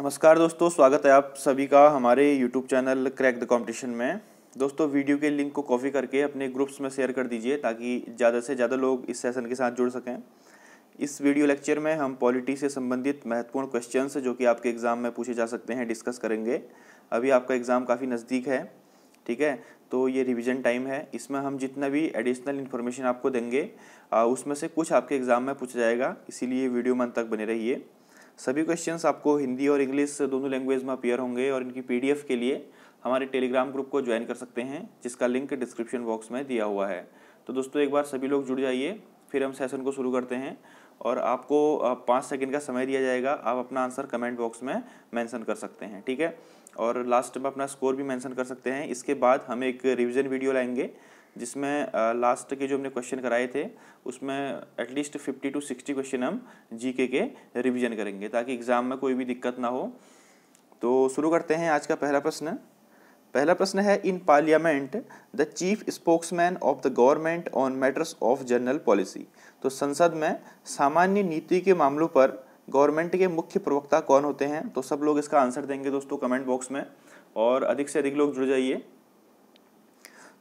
नमस्कार दोस्तों स्वागत है आप सभी का हमारे YouTube channel crack the competition में दोस्तों वीडियो के लिंक को कॉपी करके अपने ग्रुप्स में शेयर कर दीजिए ताकि ज़्यादा से ज़्यादा लोग इस सेशन के साथ जुड़ सकें इस वीडियो लेक्चर में हम पॉलिटी से संबंधित महत्वपूर्ण क्वेश्चन जो कि आपके एग्ज़ाम में पूछे जा सकते हैं डिस्कस करेंगे अभी आपका एग्ज़ाम काफ़ी नज़दीक है ठीक है तो ये रिवीजन टाइम है इसमें हम जितना भी एडिशनल इन्फॉर्मेशन आपको देंगे उसमें से कुछ आपके एग्ज़ाम में पूछा जाएगा इसीलिए वीडियो मन तक बने रहिए सभी क्वेश्चंस आपको हिंदी और इंग्लिश दोनों लैंग्वेज में अपेयर होंगे और इनकी पीडीएफ के लिए हमारे टेलीग्राम ग्रुप को ज्वाइन कर सकते हैं जिसका लिंक डिस्क्रिप्शन बॉक्स में दिया हुआ है तो दोस्तों एक बार सभी लोग जुड़ जाइए फिर हम सेशन को शुरू करते हैं और आपको पाँच सेकेंड का समय दिया जाएगा आप अपना आंसर कमेंट बॉक्स में मैंसन कर सकते हैं ठीक है और लास्ट में अपना स्कोर भी मैंसन कर सकते हैं इसके बाद हम एक रिविजन वीडियो लाएंगे जिसमें लास्ट के जो हमने क्वेश्चन कराए थे उसमें at least fifty two sixty question हम जीके के रिवीजन करेंगे ताकि एग्ज़ाम में कोई भी दिक्कत ना हो तो शुरू करते हैं आज का पहला प्रश्न पहला प्रश्न है in parliament the chief spokesman of the government on matters of general policy तो संसद में सामान्य नीति के मामलों पर गवर्नमेंट के मुख्य प्रवक्ता कौन होते हैं तो सब लोग इसका आंसर देंगे दोस्तों कमेंट बॉक्स में और अधिक से अधिक लोग जुड़ जाइए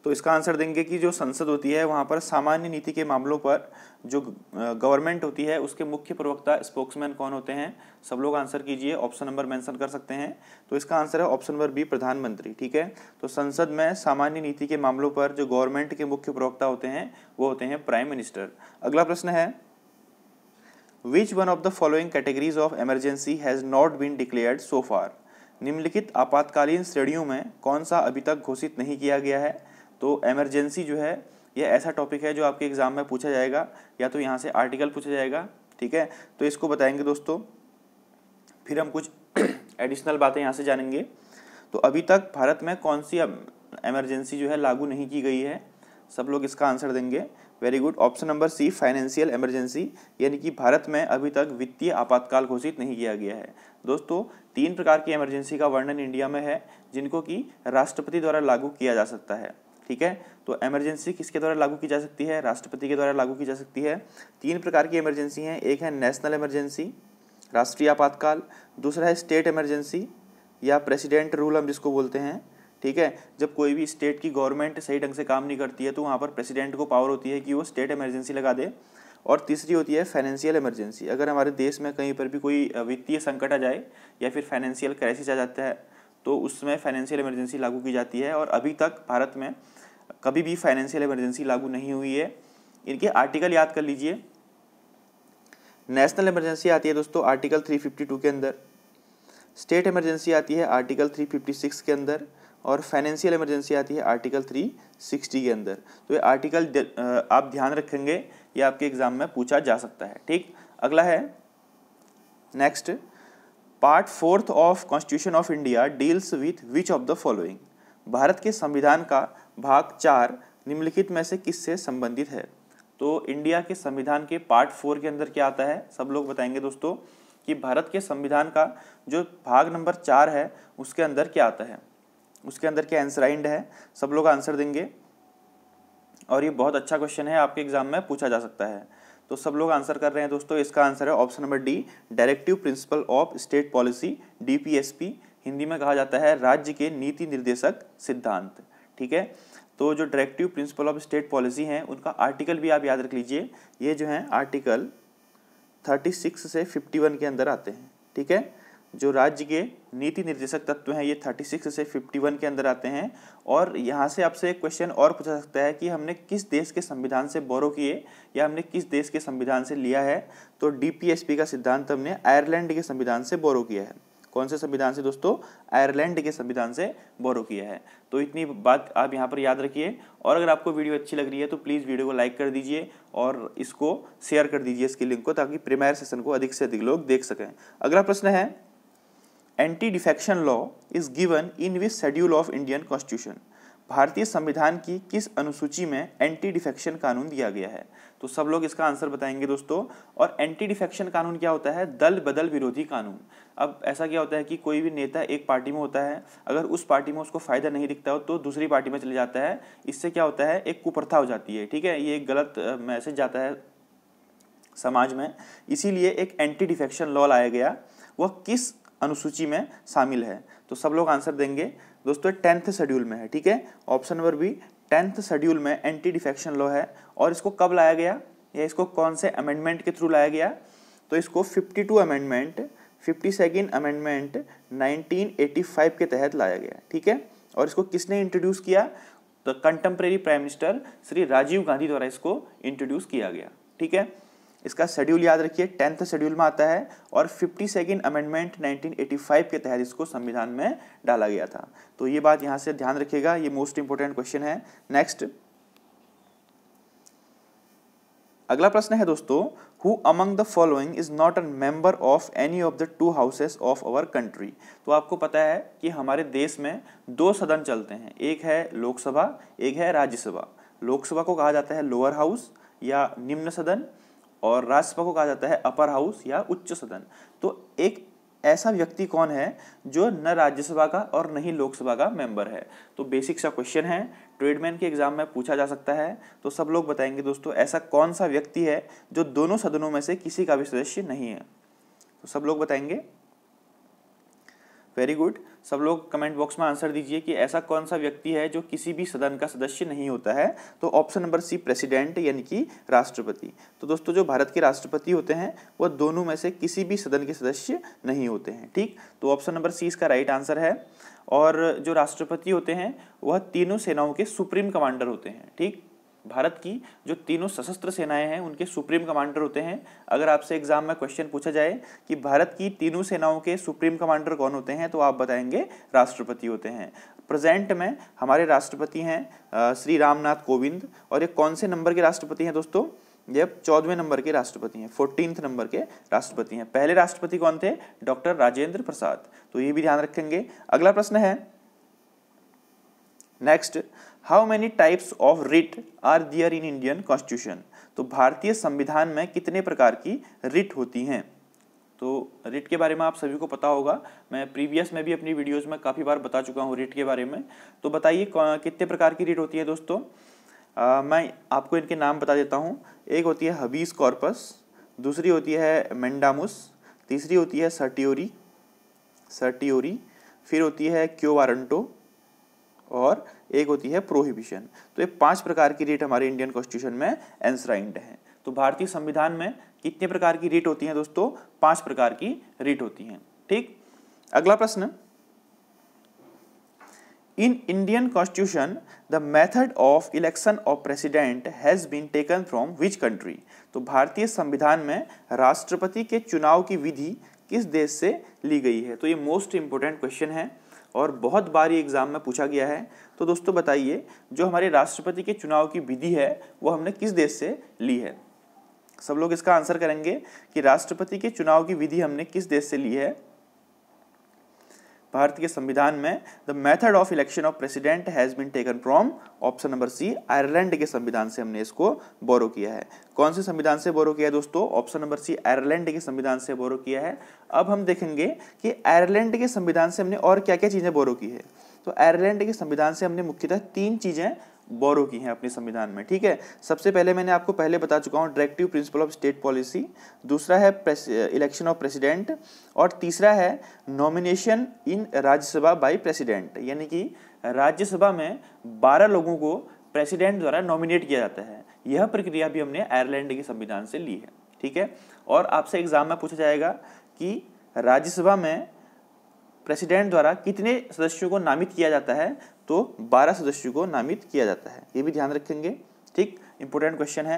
तो इसका आंसर देंगे कि जो संसद होती है वहाँ पर सामान्य नीति के मामलों पर जो गवर्नमेंट होती है उसके मुख्य प्रवक्ता स्पोक्समैन कौन होते हैं सब लोग आंसर कीजिए ऑप्शन नंबर मेंशन कर सकते हैं तो इसका आंसर है ऑप्शन नंबर बी प्रधानमंत्री ठीक है तो संसद में सामान्य नीति के मामलों पर जो गवर्नमेंट के मुख्य प्रवक्ता होते हैं वो होते हैं प्राइम मिनिस्टर अगला प्रश्न है which one of the following categories of emergency has not been declared so far निम्नलिखित आपातकालीन श्रेणियों में कौन सा अभी तक घोषित नहीं किया गया है तो एमरजेंसी जो है ये ऐसा टॉपिक है जो आपके एग्ज़ाम में पूछा जाएगा या तो यहाँ से आर्टिकल पूछा जाएगा ठीक है तो इसको बताएंगे दोस्तों फिर हम कुछ एडिशनल बातें यहाँ से जानेंगे तो अभी तक भारत में कौन सी एमरजेंसी जो है लागू नहीं की गई है सब लोग इसका आंसर देंगे very good option number C financial emergency यानी कि भारत में अभी तक वित्तीय आपातकाल घोषित नहीं किया गया है दोस्तों तीन प्रकार की एमरजेंसी का वर्णन इंडिया में है जिनको कि राष्ट्रपति द्वारा लागू किया जा सकता है ठीक है तो इमरजेंसी किसके द्वारा लागू की जा सकती है राष्ट्रपति के द्वारा लागू की जा सकती है तीन प्रकार की इमरजेंसी हैं एक है नेशनल इमरजेंसी राष्ट्रीय आपातकाल दूसरा है स्टेट इमरजेंसी या प्रेसिडेंट रूल हम जिसको बोलते हैं ठीक है जब कोई भी स्टेट की गवर्नमेंट सही ढंग से काम नहीं करती है तो वहाँ पर प्रेसिडेंट को पावर होती है कि वो स्टेट इमरजेंसी लगा दे और तीसरी होती है फाइनेंशियल इमरजेंसी अगर हमारे देश में कहीं पर भी कोई वित्तीय संकट आ जाए या फिर फाइनेंशियल क्राइसिस आ जाता है तो उसमें फाइनेंशियल इमरजेंसी लागू की जाती है और अभी तक भारत में कभी भी फाइनेंशियल इमरजेंसी लागू नहीं हुई है इनके आर्टिकल याद कर लीजिए नेशनल इमरजेंसी आती है दोस्तों आर्टिकल 352 के अंदर स्टेट इमरजेंसी आती है आर्टिकल 356 के अंदर और फाइनेंशियल इमरजेंसी आती है आर्टिकल 360 के अंदर तो ये आर्टिकल आप ध्यान रखेंगे ये आपके एग्जाम में पूछा जा सकता है ठीक अगला है next part fourth of constitution of India deals with which of the following भारत के संविधान का भाग चार निम्नलिखित में से किससे संबंधित है तो इंडिया के संविधान के पार्ट फोर के अंदर क्या आता है सब लोग बताएंगे दोस्तों कि भारत के संविधान का जो भाग नंबर चार है उसके अंदर क्या आता है उसके अंदर क्या आंसर आइंड है सब लोग आंसर देंगे और ये बहुत अच्छा क्वेश्चन है आपके एग्जाम में पूछा जा सकता है तो सब लोग आंसर कर रहे हैं दोस्तों इसका आंसर है option number D directive principle of state policy D Hindi में कहा जाता है राज्य के नीति निर्देशक सिद्धांत ठीक है तो जो directive principle of state policy हैं उनका आर्टिकल भी आप याद रख लीजिए ये जो है आर्टिकल 36 से 51 के अंदर आते हैं ठीक है जो राज्य के नीति निर्देशक तत्व हैं ये 36 से 51 के अंदर आते हैं और यहाँ से आपसे एक क्वेश्चन और पूछा सकता है कि हमने किस देश के संविधान से बोरो किए या हमने किस देश के संविधान से लिया है तो पी का सिद्धांत हमने आयरलैंड के संविधान से बोरो किया है कौन से संविधान से दोस्तों आयरलैंड के संविधान से बोरो किया है तो इतनी बात आप यहाँ पर याद रखिए और अगर आपको वीडियो अच्छी लग रही है तो प्लीज़ वीडियो को लाइक कर दीजिए और इसको शेयर कर दीजिए इसके लिंक को ताकि प्रीमायर सेशन को अधिक से अधिक लोग देख सकें अगला प्रश्न है anti defection law is given in which schedule of Indian constitution भारतीय संविधान की किस अनुसूची में एंटी डिफेक्शन कानून दिया गया है तो सब लोग इसका आंसर बताएंगे दोस्तों और एंटी डिफेक्शन कानून क्या होता है दल बदल विरोधी कानून अब ऐसा क्या होता है कि कोई भी नेता एक पार्टी में होता है अगर उस पार्टी में उसको फायदा नहीं दिखता हो तो दूसरी पार्टी में चले जाता है इससे क्या होता है एक कुप्रथा हो जाती है ठीक है ये एक गलत मैसेज जाता है समाज में इसीलिए एक एंटी डिफेक्शन लॉ लाया गया वह किस अनुसूची में शामिल है तो सब लोग आंसर देंगे दोस्तों टेंथ शेड्यूल में है ठीक है option number B tenth schedule में एंटी डिफेक्शन लॉ है और इसको कब लाया गया या इसको कौन से अमेंडमेंट के थ्रू लाया गया तो इसको 52 अमेंडमेंट फिफ्टी सेकेंड अमेंडमेंट 1985 के तहत लाया गया ठीक है और इसको किसने इंट्रोड्यूस किया तो contemporary prime minister Shri Rajiv Gandhi द्वारा इसको इंट्रोड्यूस किया गया ठीक है इसका शेड्यूल याद रखिए टेंथ शेड्यूल में आता है और फिफ्टी सेकेंड अमेंडमेंट 1985 के तहत इसको संविधान में डाला गया था तो ये बात यहाँ से ध्यान रखिएगा ये मोस्ट इंपॉर्टेंट क्वेश्चन है नेक्स्ट अगला प्रश्न है दोस्तों who among the following is not a member of any of the two houses of our country तो आपको पता है कि हमारे देश में दो सदन चलते हैं एक है लोकसभा एक है राज्यसभा लोकसभा को कहा जाता है लोअर हाउस या निम्न सदन और राज्यसभा को कहा जाता है अपर हाउस या उच्च सदन तो एक ऐसा व्यक्ति कौन है जो न राज्यसभा का और न ही लोकसभा का मेंबर है तो बेसिक सा क्वेश्चन है ट्रेडमैन के एग्जाम में पूछा जा सकता है तो सब लोग बताएंगे दोस्तों ऐसा कौन सा व्यक्ति है जो दोनों सदनों में से किसी का भी सदस्य नहीं है तो सब लोग बताएंगे वेरी गुड सब लोग कमेंट बॉक्स में आंसर दीजिए कि ऐसा कौन सा व्यक्ति है जो किसी भी सदन का सदस्य नहीं होता है तो ऑप्शन नंबर सी प्रेसिडेंट यानी कि राष्ट्रपति तो दोस्तों जो भारत के राष्ट्रपति होते हैं वह दोनों में से किसी भी सदन के सदस्य नहीं होते हैं ठीक तो ऑप्शन नंबर सी इसका राइट आंसर है और जो राष्ट्रपति होते हैं वह तीनों सेनाओं के सुप्रीम कमांडर होते हैं ठीक भारत की जो तीनों सशस्त्र सेनाएं हैं उनके सुप्रीम कमांडर होते हैं अगर आपसे एग्जाम में क्वेश्चन पूछा जाए कि भारत की तीनों सेनाओं के सुप्रीम कमांडर कौन होते हैं तो आप बताएंगे राष्ट्रपति होते हैं प्रेजेंट में हमारे राष्ट्रपति हैं श्री रामनाथ कोविंद और ये कौन से नंबर के राष्ट्रपति हैं दोस्तों ये चौदहवें नंबर के राष्ट्रपति हैं फोर्टीनथ नंबर के राष्ट्रपति हैं पहले राष्ट्रपति कौन थे डॉक्टर राजेंद्र प्रसाद तो ये भी ध्यान रखेंगे अगला प्रश्न है next how many types of writ are there in Indian constitution तो भारतीय संविधान में कितने प्रकार की रिट होती हैं तो रिट के बारे में आप सभी को पता होगा मैं प्रीवियस में भी अपनी वीडियोस में काफ़ी बार बता चुका हूँ रिट के बारे में तो बताइए कितने प्रकार की रिट होती है दोस्तों आ, मैं आपको इनके नाम बता देता हूँ एक होती है हबीस कॉर्पस दूसरी होती है मेंडामुस तीसरी होती है सर्टियोरी सर्टियोरी फिर होती है क्यो वारंटो और एक होती है प्रोहिबिशन तो ये पांच प्रकार की रीट हमारे इंडियन कॉन्स्टिट्यूशन में एंसराइंड है तो भारतीय संविधान में कितने प्रकार की रीट होती हैं दोस्तों पांच प्रकार की रीट होती हैं ठीक अगला प्रश्न in Indian constitution the method of election of president has been taken from which country तो भारतीय संविधान में राष्ट्रपति के चुनाव की विधि किस देश से ली गई है तो ये मोस्ट इंपोर्टेंट क्वेश्चन है और बहुत बार ये एग्ज़ाम में पूछा गया है तो दोस्तों बताइए जो हमारे राष्ट्रपति के चुनाव की विधि है वो हमने किस देश से ली है सब लोग इसका आंसर करेंगे कि राष्ट्रपति के चुनाव की विधि हमने किस देश से ली है के संविधान में the method of election of president has been taken from option number C Ireland के संविधान से हमने इसको बोरो किया है कौन से संविधान से बोरो किया है दोस्तों ऑप्शन नंबर सी आयरलैंड के संविधान से बोरो किया है अब हम देखेंगे कि आयरलैंड के संविधान से हमने और क्या क्या चीज़ें बोरो की है तो आयरलैंड के संविधान से हमने मुख्यतः तीन चीज़ें बोरो की हैं अपने संविधान में ठीक है सबसे पहले मैंने आपको पहले बता चुका हूँ directive principle of state policy दूसरा है इलेक्शन ऑफ प्रेसिडेंट और तीसरा है nomination in Rajya Sabha by president यानी कि राज्यसभा में बारह लोगों को प्रेसिडेंट द्वारा नॉमिनेट किया जाता है यह प्रक्रिया भी हमने आयरलैंड के संविधान से ली है ठीक है और आपसे एग्जाम में पूछा जाएगा कि राज्यसभा में प्रेसिडेंट द्वारा कितने सदस्यों को नामित किया जाता है तो 12 सदस्यों को नामित किया जाता है ये भी ध्यान रखेंगे ठीक इंपॉर्टेंट क्वेश्चन है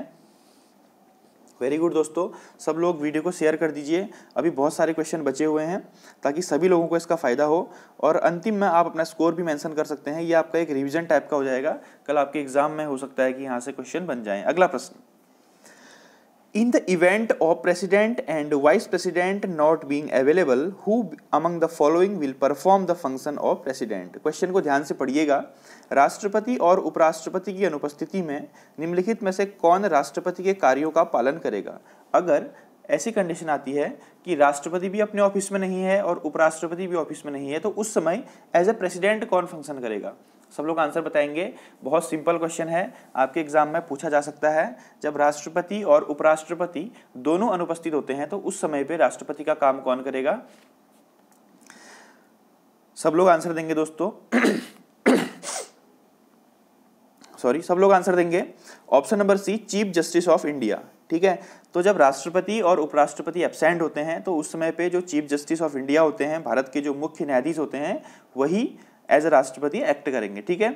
वेरी गुड दोस्तों सब लोग वीडियो को शेयर कर दीजिए अभी बहुत सारे क्वेश्चन बचे हुए हैं ताकि सभी लोगों को इसका फ़ायदा हो और अंतिम में आप अपना स्कोर भी मेंशन कर सकते हैं ये आपका एक रिवीजन टाइप का हो जाएगा कल आपके एग्जाम में हो सकता है कि यहाँ से क्वेश्चन बन जाएं अगला प्रश्न In the event of president and vice president not being available, who among the following will perform the function of president? Question को ध्यान से पढ़िएगा राष्ट्रपति और उपराष्ट्रपति की अनुपस्थिति में निम्नलिखित में से कौन राष्ट्रपति के कार्यों का पालन करेगा अगर ऐसी कंडीशन आती है कि राष्ट्रपति भी अपने ऑफिस में नहीं है और उपराष्ट्रपति भी ऑफिस में नहीं है तो उस समय एज ए प्रेसिडेंट कौन फंक्शन करेगा सब लोग आंसर बताएंगे बहुत सिंपल क्वेश्चन है आपके एग्जाम में पूछा जा सकता है जब राष्ट्रपति और उपराष्ट्रपति दोनों अनुपस्थित होते हैं तो उस समय पे राष्ट्रपति का काम कौन करेगा सब लोग आंसर देंगे दोस्तों सॉरी सब लोग आंसर देंगे option number C chief justice of India ठीक है तो जब राष्ट्रपति और उपराष्ट्रपति एबसेंट होते हैं तो उस समय पे जो चीफ जस्टिस ऑफ इंडिया होते हैं भारत के जो मुख्य न्यायाधीश होते हैं वही एज राष्ट्रपति एक्ट करेंगे ठीक है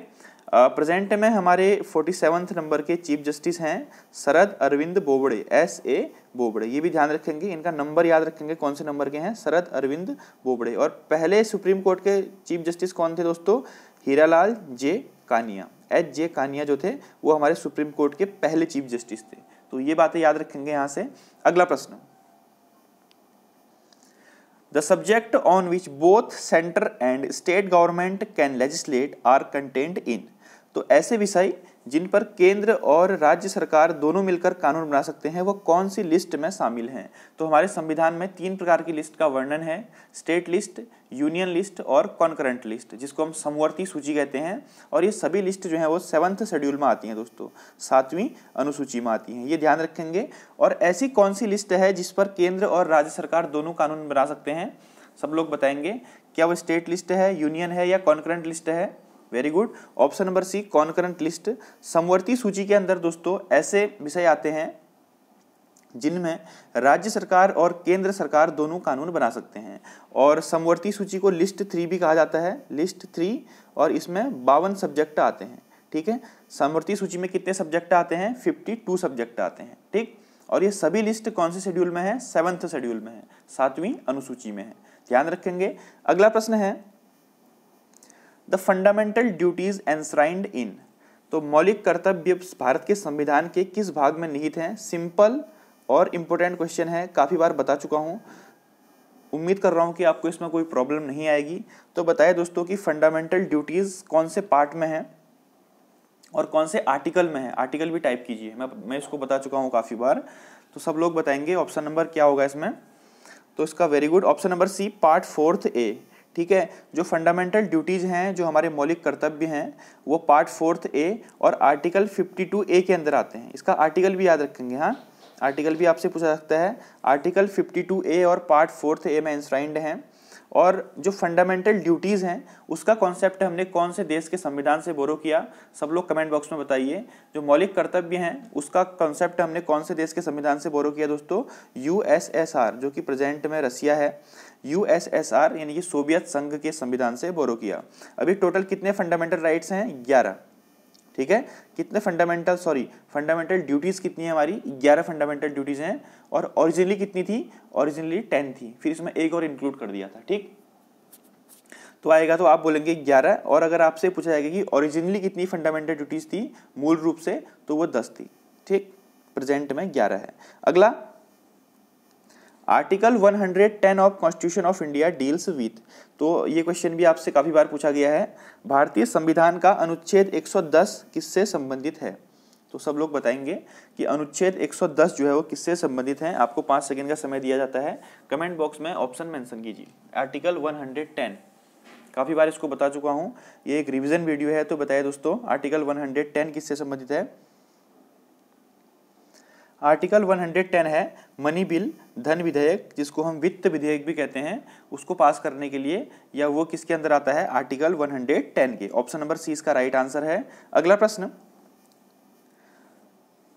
प्रेजेंट में हमारे फोर्टी सेवन्थ नंबर के चीफ जस्टिस हैं शरद अरविंद बोबड़े एस ए बोबड़े ये भी ध्यान रखेंगे इनका नंबर याद रखेंगे कौन से नंबर के हैं शरद अरविंद बोबड़े और पहले सुप्रीम कोर्ट के चीफ जस्टिस कौन थे दोस्तों हीरालाल जे कानिया एच जे कानिया जो थे वो हमारे सुप्रीम कोर्ट के पहले चीफ जस्टिस थे तो ये बातें याद रखेंगे यहाँ से अगला प्रश्न The subject on which both center and state government can legislate are contained in. तो ऐसे विषय जिन पर केंद्र और राज्य सरकार दोनों मिलकर कानून बना सकते हैं वो कौन सी लिस्ट में शामिल हैं तो हमारे संविधान में तीन प्रकार की लिस्ट का वर्णन है स्टेट लिस्ट यूनियन लिस्ट और कॉन्करेंट लिस्ट जिसको हम समवर्ती सूची कहते हैं और ये सभी लिस्ट जो है वो सेवन्थ शेड्यूल में आती हैं दोस्तों सातवीं अनुसूची में आती हैं ये ध्यान रखेंगे और ऐसी कौन सी लिस्ट है जिस पर केंद्र और राज्य सरकार दोनों कानून बना सकते हैं सब लोग बताएंगे क्या वो स्टेट लिस्ट है यूनियन है या कॉन्करेंट लिस्ट है very good option number C concurrent list समवर्ती सूची के अंदर दोस्तों ऐसे विषय आते हैं जिनमें राज्य सरकार और केंद्र सरकार दोनों कानून बना सकते हैं और समवर्ती सूची को लिस्ट थ्री भी कहा जाता है लिस्ट थ्री और इसमें बावन सब्जेक्ट आते हैं ठीक है समवर्ती सूची में कितने सब्जेक्ट आते हैं फिफ्टी टू सब्जेक्ट आते हैं ठीक और ये सभी लिस्ट कौन से शेड्यूल में है सेवंथ शेड्यूल में है सातवीं अनुसूची में है ध्यान रखेंगे अगला प्रश्न है the fundamental duties enshrined in तो मौलिक कर्तव्य भारत के संविधान के किस भाग में निहित हैं सिंपल और इम्पोर्टेंट क्वेश्चन है काफ़ी बार बता चुका हूँ उम्मीद कर रहा हूँ कि आपको इसमें कोई प्रॉब्लम नहीं आएगी तो बताए दोस्तों कि फंडामेंटल ड्यूटीज़ कौन से पार्ट में है और कौन से आर्टिकल में है आर्टिकल भी टाइप कीजिए मैं मैं इसको बता चुका हूँ काफ़ी बार तो सब लोग बताएंगे ऑप्शन नंबर क्या होगा इसमें तो इसका very good option number C part fourth A ठीक है जो फंडामेंटल ड्यूटीज़ हैं जो हमारे मौलिक कर्तव्य हैं वो पार्ट फोर्थ ए और आर्टिकल फिफ्टी टू ए के अंदर आते हैं इसका आर्टिकल भी याद रखेंगे हाँ आर्टिकल भी आपसे पूछा सकता है आर्टिकल फिफ्टी टू ए और पार्ट फोर्थ ए में इंस्ट्राइंड हैं और जो फंडामेंटल ड्यूटीज़ हैं उसका कॉन्सेप्ट हमने कौन से देश के संविधान से बोरो किया सब लोग कमेंट बॉक्स में बताइए जो मौलिक कर्तव्य हैं उसका कॉन्सेप्ट हमने कौन से देश के संविधान से बोरो किया दोस्तों यूएसएसआर जो कि प्रेजेंट में रसिया है यूएसएसआर यानी कि सोवियत संघ के संविधान से बोरो किया अभी टोटल कितने फंडामेंटल राइट्स हैं ग्यारह ठीक है कितने फंडामेंटल सॉरी फंडामेंटल ड्यूटीज़ कितनी है हमारी ग्यारह फंडामेंटल ड्यूटीज़ हैं और ओरिजिनली कितनी थी ओरिजिनली टेन थी फिर इसमें एक और इंक्लूड कर दिया था ठीक तो आएगा तो आप बोलेंगे ग्यारह और अगर आपसे पूछा जाएगा कि ओरिजिनली कितनी फंडामेंटल ड्यूटीज़ थी मूल रूप से तो वो दस थी ठीक प्रेजेंट में ग्यारह है अगला article 110 of constitution of India deals with तो ये क्वेश्चन भी आपसे काफ़ी बार पूछा गया है भारतीय संविधान का अनुच्छेद 110 किससे संबंधित है तो सब लोग बताएंगे कि अनुच्छेद 110 जो है वो किससे संबंधित है आपको पांच सेकेंड का समय दिया जाता है कमेंट बॉक्स में ऑप्शन मेंशन कीजिए आर्टिकल 110 काफ़ी बार इसको बता चुका हूँ ये एक रिविजन वीडियो है तो बताइए दोस्तों आर्टिकल 110 किससे संबंधित है आर्टिकल 110 है मनी बिल धन विधेयक जिसको हम वित्त विधेयक भी कहते हैं उसको पास करने के लिए या वो किसके अंदर आता है आर्टिकल 110 के ऑप्शन नंबर सी इसका राइट आंसर है अगला प्रश्न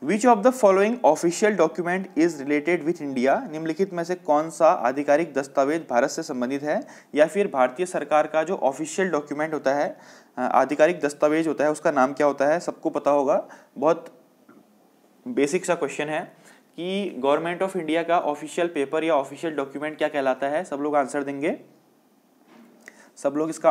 which of the following official document is related with India निम्नलिखित में से कौन सा आधिकारिक दस्तावेज भारत से संबंधित है या फिर भारतीय सरकार का जो ऑफिशियल डॉक्यूमेंट होता है आधिकारिक दस्तावेज होता है उसका नाम क्या होता है सबको पता होगा बहुत बेसिक सा क्वेश्चन है कि गवर्नमेंट ऑफ इंडिया का ऑफिशियल पेपर या ऑफिशियल डॉक्यूमेंट क्या कहलाता है सब लोग आंसर देंगे सब लोग इसका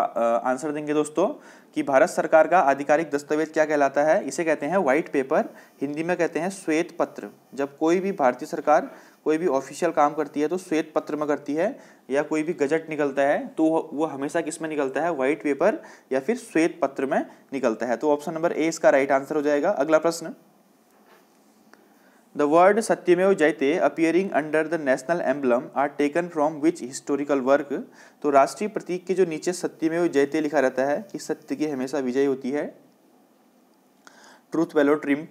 आंसर देंगे दोस्तों कि भारत सरकार का आधिकारिक दस्तावेज क्या कहलाता है इसे कहते हैं व्हाइट पेपर हिंदी में कहते हैं श्वेत पत्र जब कोई भी भारतीय सरकार कोई भी ऑफिशियल काम करती है तो श्वेत पत्र में करती है या कोई भी गजट निकलता है तो वो हमेशा किस में निकलता है व्हाइट पेपर या फिर श्वेत पत्र में निकलता है तो ऑप्शन नंबर ए इसका राइट आंसर हो जाएगा अगला प्रश्न the word Satyameva Jayate appearing under the national emblem are taken from which historical work तो राष्ट्रीय प्रतीक के जो नीचे सत्यमेव जयते लिखा रहता है कि सत्य की हमेशा विजय होती है ट्रूथ वेलो ट्रिम्प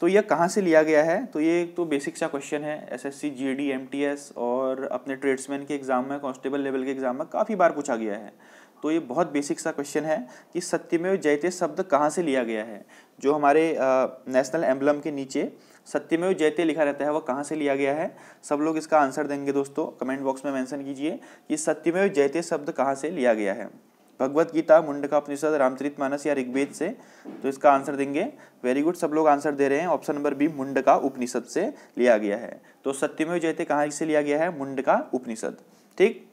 तो यह कहाँ से लिया गया है तो ये एक तो बेसिक सा क्वेश्चन है एसएससी जीडी एमटीएस और अपने ट्रेड्समैन के एग्जाम में कांस्टेबल लेवल के एग्जाम में काफ़ी बार पूछा गया है तो ये बहुत बेसिक सा क्वेश्चन है कि सत्यमेव जयते शब्द कहाँ से लिया गया है जो हमारे नेशनल एम्बलम के नीचे सत्यमेव जयते लिखा रहता है वह कहाँ से लिया गया है सब लोग इसका आंसर देंगे दोस्तों कमेंट बॉक्स में मेंशन कीजिए कि सत्यमेव जयते शब्द कहाँ से लिया गया है भगवत गीता मुंडका उपनिषद रामचरित मानस या ऋग्वेद से तो इसका आंसर देंगे वेरी गुड सब लोग आंसर दे रहे हैं option number B Mundaka Upanishad से लिया गया है तो सत्यमेव जयते कहाँ से लिया गया है मुंडका उपनिषद ठीक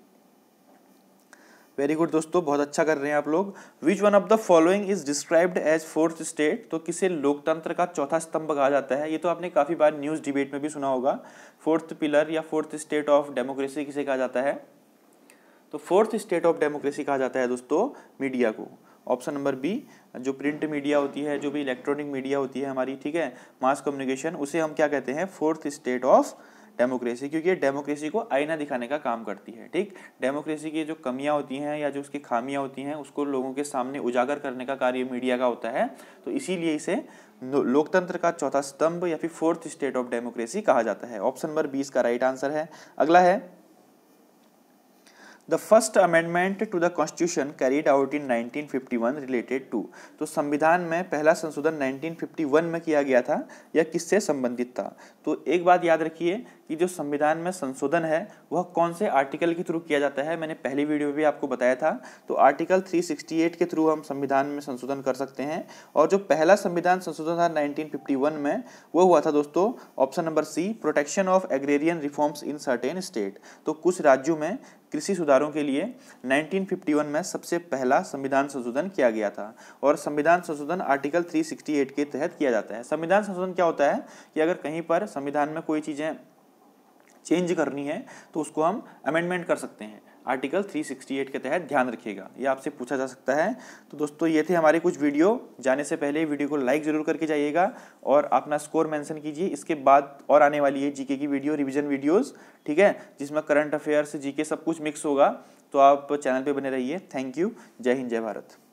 वेरी गुड दोस्तों बहुत अच्छा कर रहे हैं आप लोग which one of the following is described as fourth state तो किसे लोकतंत्र का चौथा स्तंभ कहा जाता है ये तो आपने काफ़ी बार न्यूज़ डिबेट में भी सुना होगा फोर्थ पिलर या फोर्थ स्टेट ऑफ डेमोक्रेसी किसे कहा जाता है तो फोर्थ स्टेट ऑफ डेमोक्रेसी कहा जाता है दोस्तों मीडिया को ऑप्शन नंबर बी जो प्रिंट मीडिया होती है जो भी इलेक्ट्रॉनिक मीडिया होती है हमारी ठीक है मास कम्युनिकेशन उसे हम क्या कहते हैं फोर्थ स्टेट ऑफ डेमोक्रेसी क्योंकि ये डेमोक्रेसी को आईना दिखाने का काम करती है ठीक डेमोक्रेसी की जो कमियां होती हैं या जो उसकी खामियां होती हैं उसको लोगों के सामने उजागर करने का कार्य मीडिया का होता है तो इसीलिए इसे लोकतंत्र का चौथा स्तंभ या फिर फोर्थ स्टेट ऑफ डेमोक्रेसी कहा जाता है ऑप्शन नंबर बीस का राइट आंसर है अगला है the first amendment to the constitution carried out in 1951 related to तो संविधान में पहला संशोधन 1951 में किया गया था या किससे संबंधित था तो एक बात याद रखिए कि जो संविधान में संशोधन है वह कौन से आर्टिकल के थ्रू किया जाता है मैंने पहली वीडियो में भी आपको बताया था तो आर्टिकल 368 के थ्रू हम संविधान में संशोधन कर सकते हैं और जो पहला संविधान संशोधन था 1951 में वो हुआ था दोस्तों option number C protection of agrarian reforms in certain state तो कुछ राज्यों में कृषि सुधारों के लिए 1951 में सबसे पहला संविधान संशोधन किया गया था और संविधान संशोधन आर्टिकल 368 के तहत किया जाता है संविधान संशोधन क्या होता है कि अगर कहीं पर संविधान में कोई चीज़ें चेंज करनी है तो उसको हम अमेंडमेंट कर सकते हैं आर्टिकल 368 के तहत ध्यान रखिएगा ये आपसे पूछा जा सकता है तो दोस्तों ये थे हमारे कुछ वीडियो जाने से पहले वीडियो को लाइक ज़रूर करके जाइएगा और अपना स्कोर मेंशन कीजिए इसके बाद और आने वाली है जीके की वीडियो रिवीजन वीडियोस ठीक है जिसमें करंट अफेयर्स जीके सब कुछ मिक्स होगा तो आप चैनल पर बने रहिए थैंक यू जय हिंद जय भारत